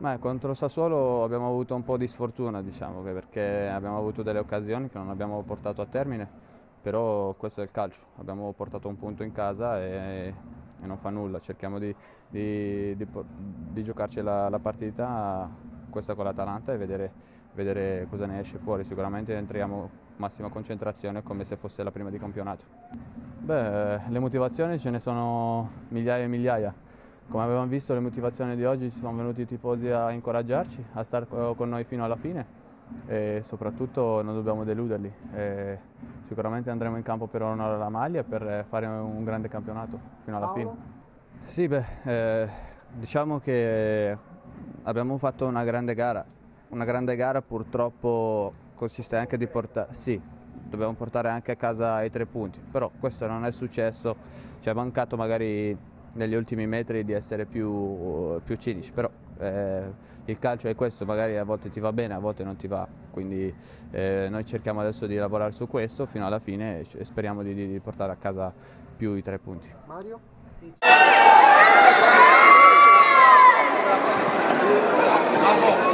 Ma contro Sassuolo abbiamo avuto un po' di sfortuna, diciamo, perché abbiamo avuto delle occasioni che non abbiamo portato a termine, però questo è il calcio, abbiamo portato un punto in casa e, e non fa nulla, cerchiamo di, di, di, di giocarci la, la, partita, questa con l'Atalanta, e vedere, vedere cosa ne esce fuori. Sicuramente entriamo massima concentrazione come se fosse la prima di campionato. Beh, le motivazioni ce ne sono migliaia e migliaia come avevamo visto le motivazioni di oggi sono venuti i tifosi a incoraggiarci, a stare eh, con noi fino alla fine e soprattutto non dobbiamo deluderli. E sicuramente andremo in campo per onorare la maglia e per fare un grande campionato fino alla Paolo. fine. Sì, beh, eh, diciamo che abbiamo fatto una grande gara, una grande gara purtroppo consiste anche di portare... Sì, dobbiamo portare anche a casa i tre punti, però questo non è successo, ci è mancato magari negli ultimi metri di essere più, più cinici, però eh, il calcio è questo, magari a volte ti va bene, a volte non ti va, quindi eh, noi cerchiamo adesso di lavorare su questo fino alla fine e speriamo di, di portare a casa più i tre punti. Mario? Sì. Ciao.